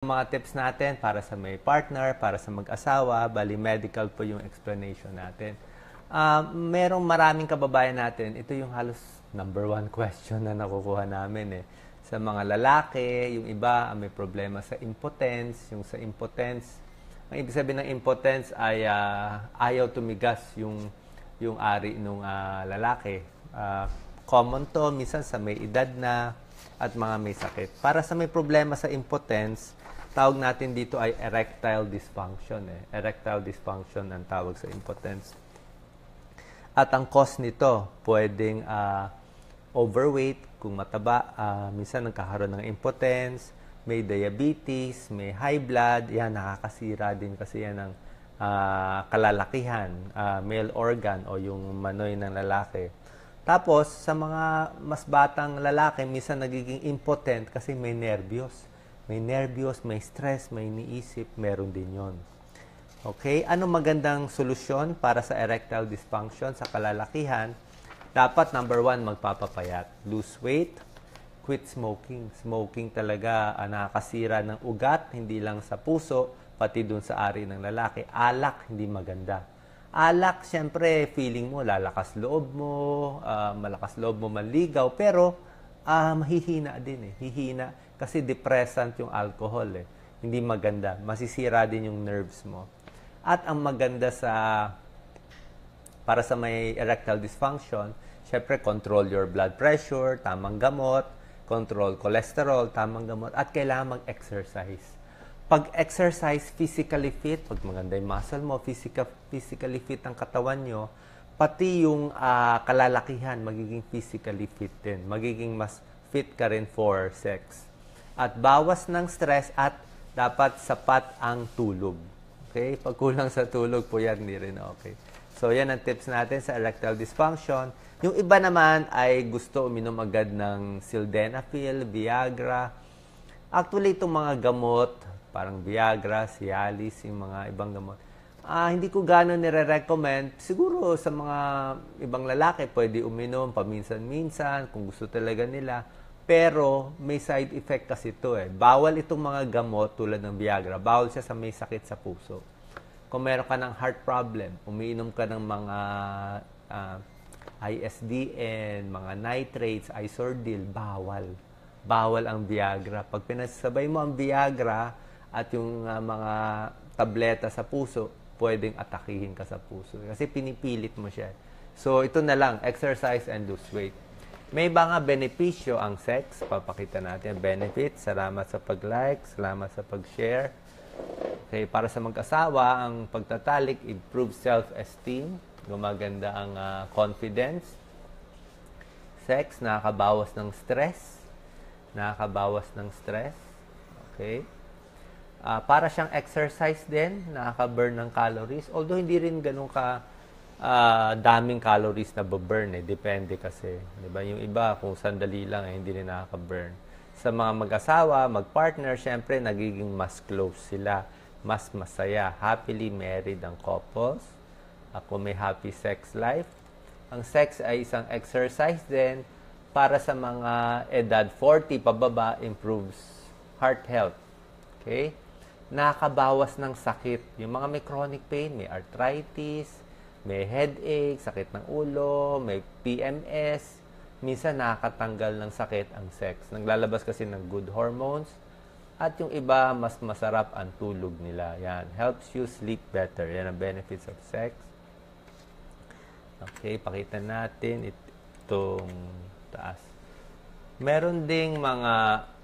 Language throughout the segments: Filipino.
mga tips natin para sa may partner, para sa mag-asawa, bali medical po yung explanation natin. Uh, merong maraming kababayan natin, ito yung halos number one question na nakukuha namin eh. Sa mga lalaki, yung iba ah, may problema sa impotence, yung sa impotence. Ang ibig sabihin ng impotence ay uh, ayaw tumigas yung, yung ari ng uh, lalaki. Uh, common to, minsan sa may edad na at mga may sakit. Para sa may problema sa impotence, tawag natin dito ay erectile dysfunction. Eh. Erectile dysfunction ang tawag sa impotence. At ang cause nito, pwedeng uh, overweight, kung mataba, uh, minsan nagkakaroon ng impotence, may diabetes, may high blood, yan, nakakasira din kasi yan ng uh, kalalakihan, uh, male organ o yung manoy ng lalaki. Tapos, sa mga mas batang lalaki, minsan nagiging impotent kasi may nervyos may nervyos, may stress, may iniisip, meron din yon. Okay, ano magandang solusyon para sa erectile dysfunction sa kalalakihan? Dapat number one, magpapapayat. Lose weight, quit smoking. Smoking talaga ang ah, nakakasira ng ugat, hindi lang sa puso, pati dun sa ari ng lalaki. Alak, hindi maganda. Alak, syempre, feeling mo, lalakas loob mo, uh, malakas loob mo maligaw, pero ah, mahihina din eh. Hihina kasi depressant yung alcohol eh. Hindi maganda. Masisira din yung nerves mo. At ang maganda sa para sa may erectile dysfunction, syempre control your blood pressure, tamang gamot, control cholesterol, tamang gamot, at kailangan mag-exercise. Pag-exercise, physically fit, pag maganda yung muscle mo, physical, physically fit ang katawan nyo, pati yung uh, kalalakihan magiging physically fit din. Magiging mas fit ka rin for sex. At bawas ng stress at dapat sapat ang tulog. Okay? Pag kulang sa tulog po yan, hindi rin okay. So, yan ang tips natin sa erectile dysfunction. Yung iba naman ay gusto uminom agad ng sildenafil, Viagra. Actually, itong mga gamot, parang Viagra, Cialis, yung mga ibang gamot, uh, hindi ko gano'n nire-recommend. Siguro sa mga ibang lalaki, pwede uminom paminsan-minsan kung gusto talaga nila. Pero may side effect kasi ito eh. Bawal itong mga gamot tulad ng Viagra. Bawal siya sa may sakit sa puso. Kung meron ka ng heart problem, umiinom ka ng mga uh, ah, ISDN, mga nitrates, isordil, bawal. Bawal ang Viagra. Pag pinasasabay mo ang Viagra at yung uh, mga tableta sa puso, pwedeng atakihin ka sa puso. Kasi pinipilit mo siya. So, ito na lang, exercise and lose weight. May ba nga benepisyo ang sex. Papakita natin ang benefits. Salamat sa pag-like, salamat sa pag-share. Okay, para sa mag-asawa, ang pagtatalik improves self-esteem. Gumaganda ang uh, confidence. Sex, nakakabawas ng stress. Nakakabawas ng stress. Okay? Uh, para siyang exercise din, nakaka-burn ng calories. Although hindi rin ganun ka uh, daming calories na burn eh. Depende kasi. ba diba? Yung iba, kung sandali lang eh, hindi rin nakaka-burn. Sa mga mag-asawa, mag-partner, syempre, nagiging mas close sila. Mas masaya. Happily married ang couples. Ako may happy sex life. Ang sex ay isang exercise din para sa mga edad 40 pababa improves heart health. Okay? nakabawas ng sakit. Yung mga may chronic pain, may arthritis, may headache, sakit ng ulo, may PMS. Minsan nakakatanggal ng sakit ang sex. Naglalabas kasi ng good hormones. At yung iba, mas masarap ang tulog nila. Yan. Helps you sleep better. Yan ang benefits of sex. Okay, pakita natin itong taas. Meron ding mga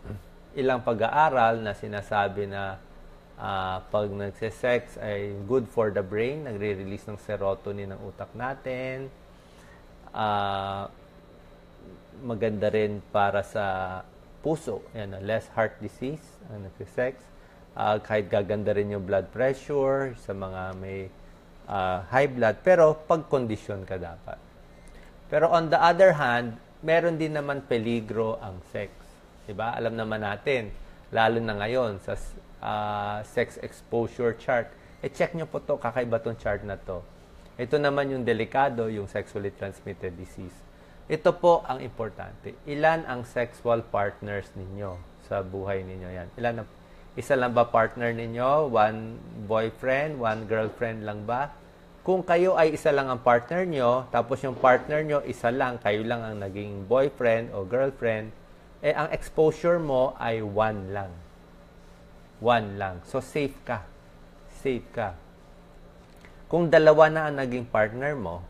ilang pag-aaral na sinasabi na uh, pag nagse-sex ay good for the brain, nagre-release ng serotonin ng utak natin. Uh, maganda rin para sa puso, yan, ah, less heart disease ang nagse-sex. Uh, kahit gaganda rin yung blood pressure sa mga may uh, high blood, pero pag-condition ka dapat. Pero on the other hand, meron din naman peligro ang sex. Diba? Alam naman natin, lalo na ngayon sa uh, sex exposure chart. E-check eh, nyo po to, kakaiba tong chart na to. Ito naman yung delikado, yung sexually transmitted disease. Ito po ang importante. Ilan ang sexual partners ninyo sa buhay ninyo yan? Ilan ang, isa lang ba partner ninyo? One boyfriend? One girlfriend lang ba? Kung kayo ay isa lang ang partner nyo, tapos yung partner nyo isa lang, kayo lang ang naging boyfriend o girlfriend, eh ang exposure mo ay one lang. One lang. So, safe ka. Safe ka. Kung dalawa na ang naging partner mo,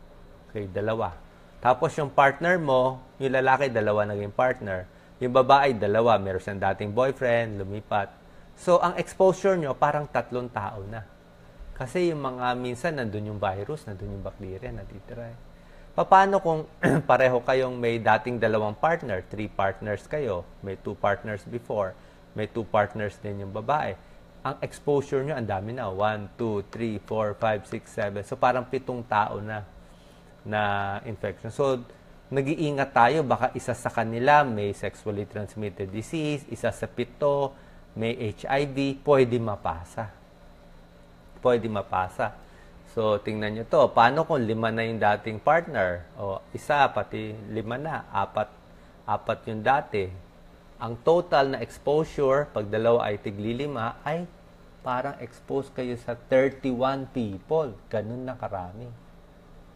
okay, dalawa. Tapos yung partner mo, yung lalaki, dalawa naging partner. Yung babae, dalawa. Meron siyang dating boyfriend, lumipat. So, ang exposure nyo, parang tatlong tao na. Kasi yung mga minsan, nandun yung virus, nandun yung bakterya, natitira. Eh. Paano kung pareho kayong may dating dalawang partner, three partners kayo, may two partners before, may two partners din yung babae. Ang exposure nyo, ang dami na. 1, 2, 3, 4, 5, 6, 7. So parang pitong tao na na infection. So, nag-iingat tayo, baka isa sa kanila may sexually transmitted disease, isa sa pito, may HIV, pwede mapasa. Pwede mapasa. So, tingnan nyo to. Paano kung lima na yung dating partner? O, isa, pati lima na. Apat, apat yung dati ang total na exposure, pag dalawa ay tiglilima, ay parang exposed kayo sa 31 people. Ganun na karami.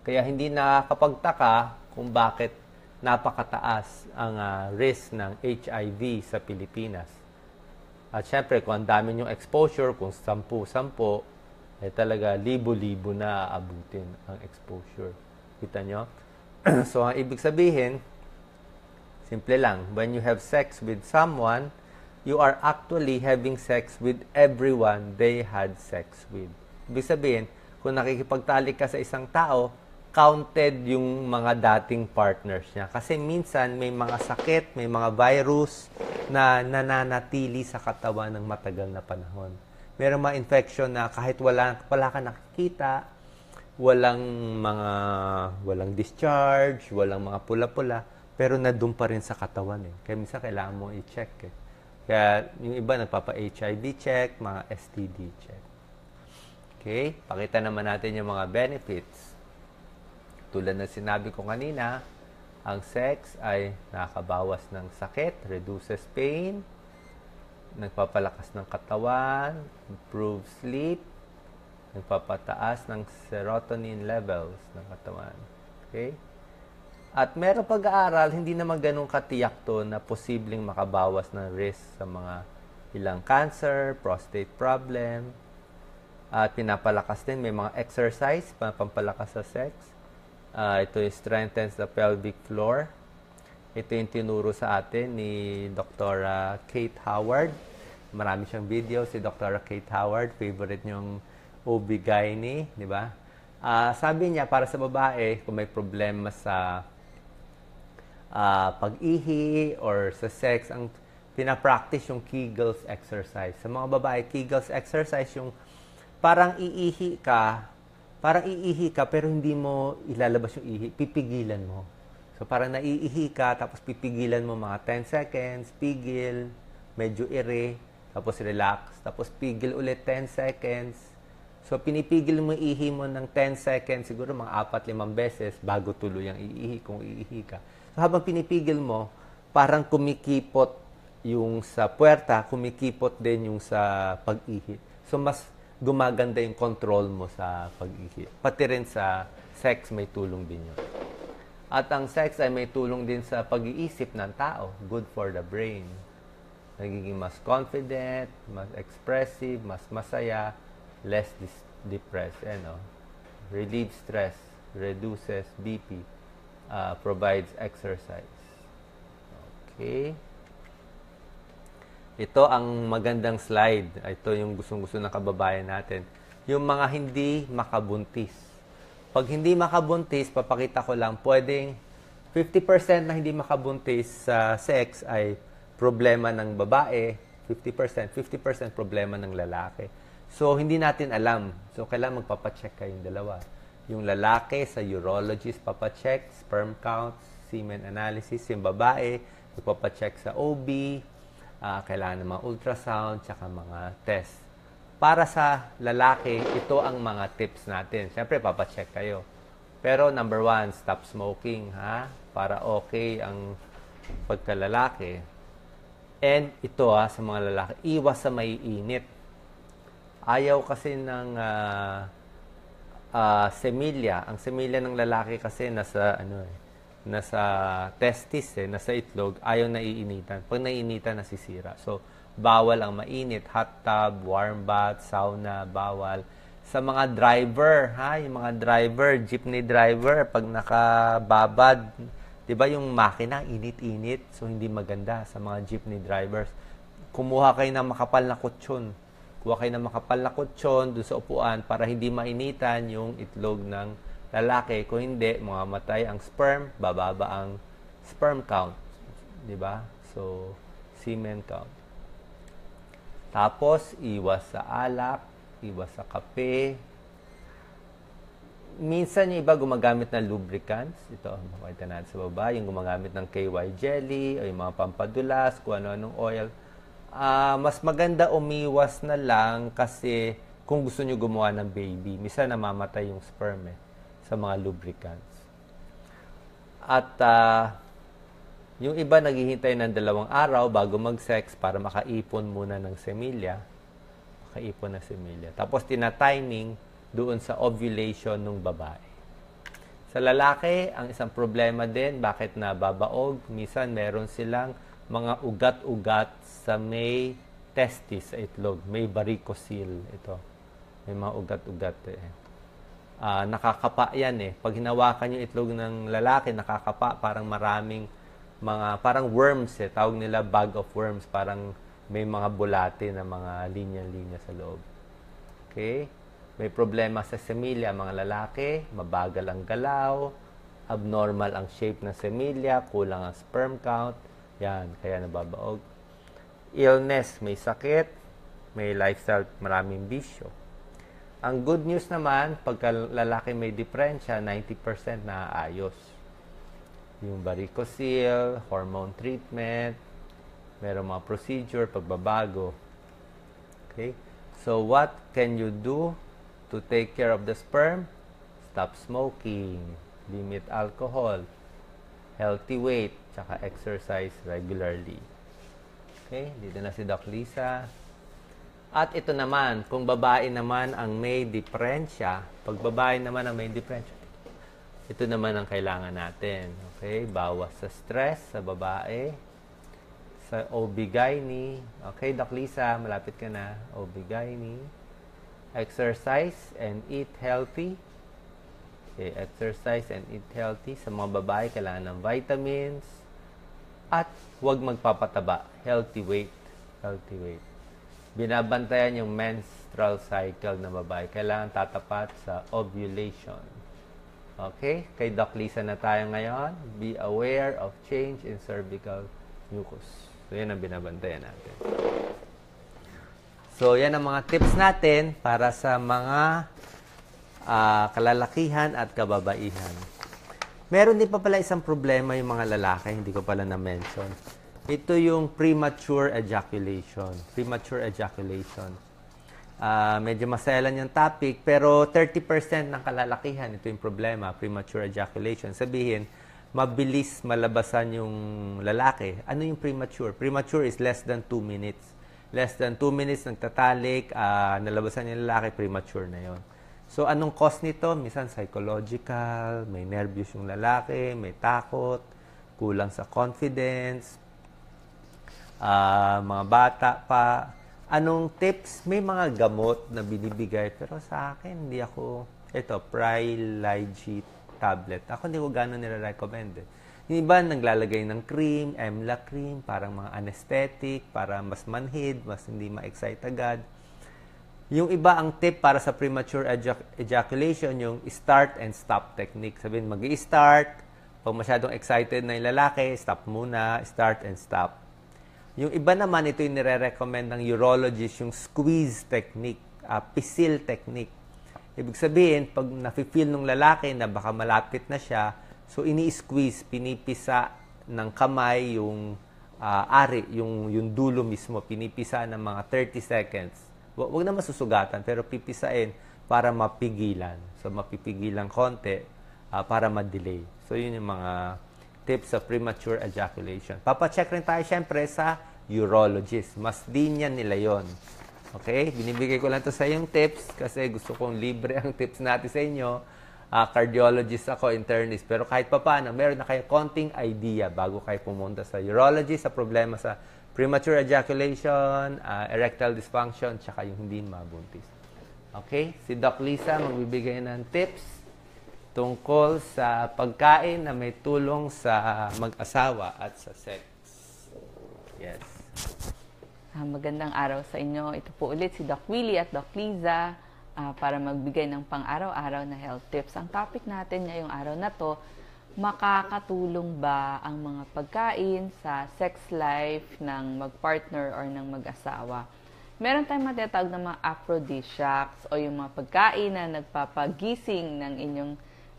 Kaya hindi nakakapagtaka kung bakit napakataas ang uh, risk ng HIV sa Pilipinas. At syempre, kung ang dami yung exposure, kung sampu-sampu, eh talaga libo-libo na abutin ang exposure. Kita nyo? so, ang ibig sabihin, Simple lang. When you have sex with someone, you are actually having sex with everyone they had sex with. Ibig sabihin, kung nakikipagtalik ka sa isang tao, counted yung mga dating partners niya. Kasi minsan may mga sakit, may mga virus na nananatili sa katawan ng matagal na panahon. Meron mga infection na kahit wala, wala ka nakikita, walang mga walang discharge, walang mga pula-pula, pero nandun pa rin sa katawan eh. Kaya minsan kailangan mo i-check eh. Kaya yung iba nagpapa-HIV check, mga STD check. Okay, pakita naman natin yung mga benefits. Tulad na sinabi ko kanina, ang sex ay nakabawas ng sakit, reduces pain, nagpapalakas ng katawan, improves sleep, nagpapataas ng serotonin levels ng katawan. Okay? At merong pag-aaral, hindi naman ganun katiyak to na posibleng makabawas ng risk sa mga ilang cancer, prostate problem, at pinapalakas din, may mga exercise, pampalakas sa sex. Uh, ito yung strengthens the pelvic floor. Ito yung tinuro sa atin ni Dr. Kate Howard. Marami siyang video si Dr. Kate Howard. Favorite niyong OB gyn di ba? Uh, sabi niya, para sa babae, kung may problema sa uh, pag-ihi or sa sex, ang pinapractice yung Kegels exercise. Sa mga babae, Kegels exercise yung parang iihi ka, parang iihi ka pero hindi mo ilalabas yung ihi, pipigilan mo. So parang naiihi ka tapos pipigilan mo mga 10 seconds, pigil, medyo ire, tapos relax, tapos pigil ulit 10 seconds. So pinipigil mo ihi mo ng 10 seconds, siguro mga 4-5 beses bago tuloy ang iihi kung iihi ka. So, habang pinipigil mo, parang kumikipot yung sa puerta, kumikipot din yung sa pag-ihi. So, mas gumaganda yung control mo sa pag-ihi. Pati rin sa sex, may tulong din yun. At ang sex ay may tulong din sa pag-iisip ng tao. Good for the brain. Nagiging mas confident, mas expressive, mas masaya, less dis- depressed, ano. Eh, you Relieve stress, reduces BP, uh, provides exercise. Okay. Ito ang magandang slide. Ito yung gustong-gusto ng kababayan natin. Yung mga hindi makabuntis. Pag hindi makabuntis, papakita ko lang, pwedeng 50% na hindi makabuntis sa sex ay problema ng babae, 50%, 50% problema ng lalaki. So, hindi natin alam. So, kailangan magpapacheck kayong dalawa yung lalaki sa urologist, papacheck, sperm count, semen analysis. Yung babae, magpapacheck sa OB, uh, ah, kailangan ng mga ultrasound, tsaka mga test. Para sa lalaki, ito ang mga tips natin. Siyempre, papacheck kayo. Pero number one, stop smoking, ha? Para okay ang pagkalalaki. And ito ha, sa mga lalaki, iwas sa may init. Ayaw kasi ng uh, uh, semilya. Ang semilya ng lalaki kasi nasa ano eh, nasa testis eh, nasa itlog, ayaw naiinitan. Pag naiinitan, nasisira. So, bawal ang mainit. Hot tub, warm bath, sauna, bawal. Sa mga driver, ha? Yung mga driver, jeepney driver, pag nakababad, di ba yung makina, init-init, so hindi maganda sa mga jeepney drivers. Kumuha kayo ng makapal na kutsyon Kuha kayo ng makapal na kutsyon doon sa upuan para hindi mainitan yung itlog ng lalaki. Kung hindi, mamatay ang sperm, bababa ang sperm count. Di ba? So, semen count. Tapos, iwas sa alak, iwas sa kape. Minsan yung iba gumagamit ng lubricants. Ito, makita natin sa baba. Yung gumagamit ng KY jelly o yung mga pampadulas, kung ano-anong oil uh, mas maganda umiwas na lang kasi kung gusto nyo gumawa ng baby, misa namamatay yung sperm eh, sa mga lubricants. At uh, yung iba naghihintay ng dalawang araw bago mag-sex para makaipon muna ng semilya. Makaipon ng semilya. Tapos tinatiming doon sa ovulation ng babae. Sa lalaki, ang isang problema din, bakit nababaog? minsan meron silang mga ugat-ugat sa may testis sa itlog. May varicocele ito. May mga ugat-ugat. Eh. Uh, nakakapa yan eh. Pag hinawakan yung itlog ng lalaki, nakakapa. Parang maraming mga, parang worms eh. Tawag nila bag of worms. Parang may mga bulate na mga linya-linya sa loob. Okay? May problema sa semilya, mga lalaki. Mabagal ang galaw. Abnormal ang shape ng semilya. Kulang ang sperm count yan, kaya nababaog. Illness, may sakit, may lifestyle, maraming bisyo. Ang good news naman, pagka lalaki may diferensya, 90% na naaayos. Yung varicocele, hormone treatment, merong mga procedure, pagbabago. Okay? So, what can you do to take care of the sperm? Stop smoking. Limit alcohol healthy weight, tsaka exercise regularly. Okay, dito na si Doc Lisa. At ito naman, kung babae naman ang may diferensya, pag babae naman ang may diferensya, ito naman ang kailangan natin. Okay, bawas sa stress sa babae, sa OB-GYN. Okay, Doc Lisa, malapit ka na. OB-GYN. Exercise and eat healthy Okay, eh, exercise and eat healthy. Sa mga babae, kailangan ng vitamins. At huwag magpapataba. Healthy weight. Healthy weight. Binabantayan yung menstrual cycle ng babae. Kailangan tatapat sa ovulation. Okay? Kay Doc Lisa na tayo ngayon. Be aware of change in cervical mucus. So, yan ang binabantayan natin. So, yan ang mga tips natin para sa mga uh, kalalakihan at kababaihan. Meron din pa pala isang problema yung mga lalaki, hindi ko pala na-mention. Ito yung premature ejaculation. Premature ejaculation. Uh, medyo maselan yung topic, pero 30% ng kalalakihan, ito yung problema, premature ejaculation. Sabihin, mabilis malabasan yung lalaki. Ano yung premature? Premature is less than 2 minutes. Less than 2 minutes nagtatalik, uh, nalabasan yung lalaki, premature na yon. So, anong cause nito? Minsan psychological, may nervous yung lalaki, may takot, kulang sa confidence, uh, mga bata pa. Anong tips? May mga gamot na binibigay. Pero sa akin, hindi ako... Ito, Pryligid tablet. Ako hindi ko gano'n nire-recommend. Eh. Yung iba naglalagay ng cream, emla cream, parang mga anesthetic, para mas manhid, mas hindi ma-excite agad. Yung iba, ang tip para sa premature ejac- ejaculation, yung start and stop technique. Sabihin, mag start Pag masyadong excited na yung lalaki, stop muna, start and stop. Yung iba naman, ito yung nire-recommend ng urologist, yung squeeze technique, uh, pisil technique. Ibig sabihin, pag nafe-feel ng lalaki na baka malapit na siya, so ini-squeeze, pinipisa ng kamay yung uh, ari, yung, yung dulo mismo, pinipisa ng mga 30 seconds wag na masusugatan, pero pipisain para mapigilan. So, mapipigilan konti uh, para ma-delay. So, yun yung mga tips sa premature ejaculation. papa-check rin tayo syempre sa urologist. Mas din niya nila yon. Okay? Binibigay ko lang to sa yung tips kasi gusto kong libre ang tips natin sa inyo. Uh, cardiologist ako, internist. Pero kahit pa paano, meron na kayo konting idea bago kayo pumunta sa urologist sa problema sa premature ejaculation, uh, erectile dysfunction, tsaka yung hindi mabuntis. Okay? Si Doc Lisa magbibigay ng tips tungkol sa pagkain na may tulong sa mag-asawa at sa sex. Yes. Uh, magandang araw sa inyo. Ito po ulit si Doc Willie at Doc Liza uh, ah, para magbigay ng pang-araw-araw na health tips. Ang topic natin ngayong araw na to makakatulong ba ang mga pagkain sa sex life ng magpartner or ng mag-asawa? Meron tayong matatawag na mga aphrodisiacs o yung mga pagkain na nagpapagising ng inyong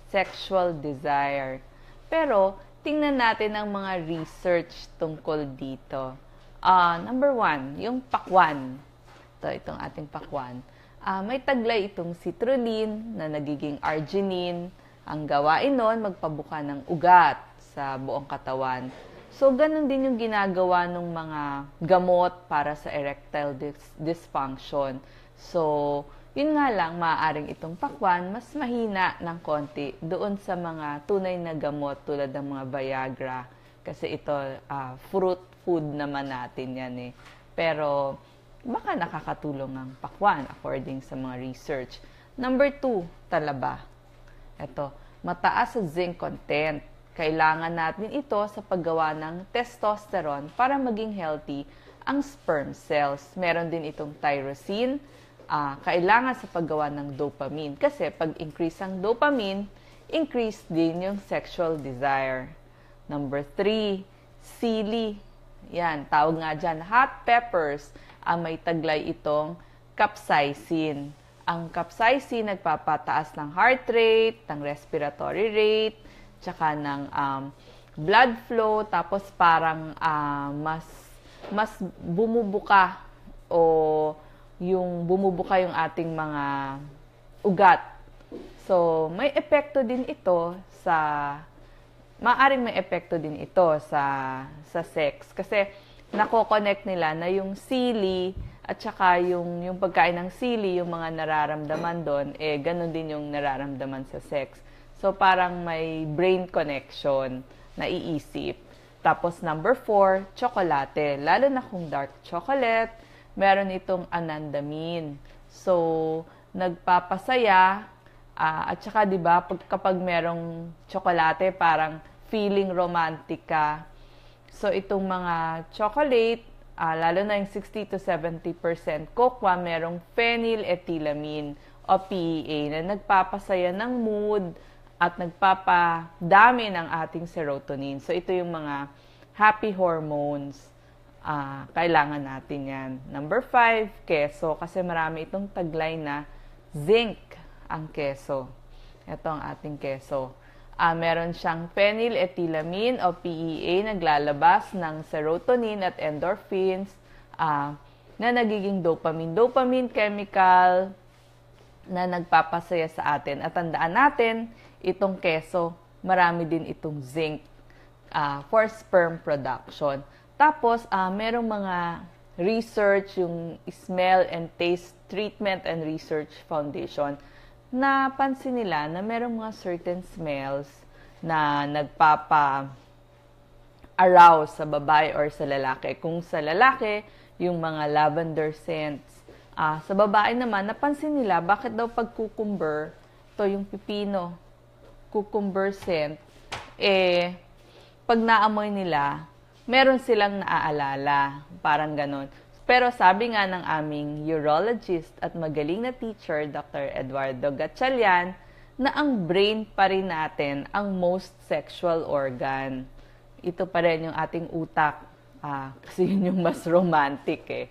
sexual desire. Pero, tingnan natin ang mga research tungkol dito. Uh, number one, yung pakwan. Ito, itong ating pakwan. Uh, may taglay itong citrulline na nagiging arginine, ang gawain noon, magpabuka ng ugat sa buong katawan. So, ganun din yung ginagawa ng mga gamot para sa erectile dis- dysfunction. So, yun nga lang, maaaring itong pakwan, mas mahina ng konti doon sa mga tunay na gamot tulad ng mga Viagra. Kasi ito, uh, fruit food naman natin yan eh. Pero, baka nakakatulong ang pakwan according sa mga research. Number two, talaba. Ito, mataas sa zinc content. Kailangan natin ito sa paggawa ng testosterone para maging healthy ang sperm cells. Meron din itong tyrosine, uh, kailangan sa paggawa ng dopamine. Kasi pag increase ang dopamine, increase din yung sexual desire. Number three, sili. Yan, tawag nga dyan, hot peppers. Uh, may taglay itong capsaicin. Ang capsaicin nagpapataas ng heart rate, ng respiratory rate, tsaka ng um, blood flow, tapos parang uh, mas mas bumubuka o yung bumubuka yung ating mga ugat. So, may epekto din ito sa maaring may epekto din ito sa sa sex kasi nako-connect nila na yung sili at saka yung, yung pagkain ng sili, yung mga nararamdaman doon, eh ganun din yung nararamdaman sa sex. So parang may brain connection, na iisip. Tapos number four, chocolate. Lalo na kung dark chocolate, meron itong anandamine. So, nagpapasaya, uh, at saka 'di ba pag kapag merong tsokolate parang feeling romantic So itong mga chocolate uh, lalo na yung 60 to 70% kokwa, merong phenylethylamine o PEA na nagpapasaya ng mood at nagpapadami ng ating serotonin. So, ito yung mga happy hormones. Uh, kailangan natin yan. Number five, keso. Kasi marami itong taglay na zinc ang keso. Ito ang ating keso. Uh, meron siyang phenylethylamine o PEA naglalabas ng serotonin at endorphins uh, na nagiging dopamine. Dopamine chemical na nagpapasaya sa atin. At tandaan natin, itong keso, marami din itong zinc uh, for sperm production. Tapos, uh, merong mga research, yung Smell and Taste Treatment and Research Foundation napansin nila na merong mga certain smells na nagpapa arouse sa babae or sa lalaki. Kung sa lalaki, yung mga lavender scents. Ah, sa babae naman, napansin nila bakit daw pag cucumber, to yung pipino, cucumber scent, eh, pag naamoy nila, meron silang naaalala. Parang ganun. Pero sabi nga ng aming urologist at magaling na teacher, Dr. Eduardo Gatchalian, na ang brain pa rin natin ang most sexual organ. Ito pa rin yung ating utak. Ah, kasi yun yung mas romantic eh.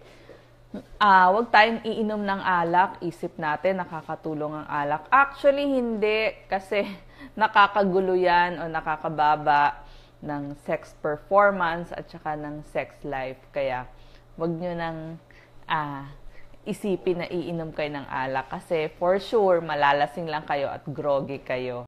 Ah, wag tayong iinom ng alak. Isip natin nakakatulong ang alak. Actually, hindi. Kasi nakakagulo yan o nakakababa ng sex performance at saka ng sex life. Kaya, wag nyo nang ah, isipin na iinom kayo ng alak kasi for sure malalasing lang kayo at groggy kayo.